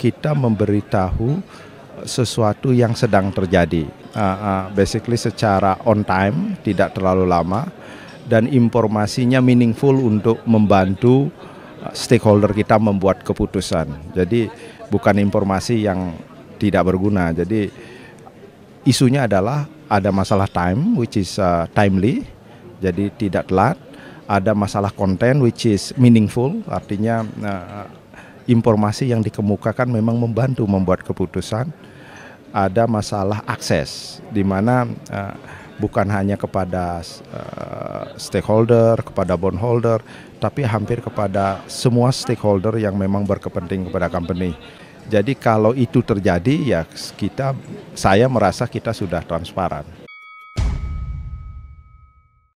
kita memberitahu eh, sesuatu yang sedang terjadi. Uh, uh, basically secara on time, tidak terlalu lama, dan informasinya meaningful untuk membantu eh, stakeholder kita membuat keputusan. Jadi bukan informasi yang tidak berguna. Jadi isunya adalah ada masalah time, which is uh, timely, jadi tidak telat. Ada masalah konten, which is meaningful, artinya uh, informasi yang dikemukakan memang membantu membuat keputusan. Ada masalah akses di mana uh, bukan hanya kepada uh, stakeholder, kepada bondholder, tapi hampir kepada semua stakeholder yang memang berkepentingan kepada company. Jadi kalau itu terjadi ya kita saya merasa kita sudah transparan.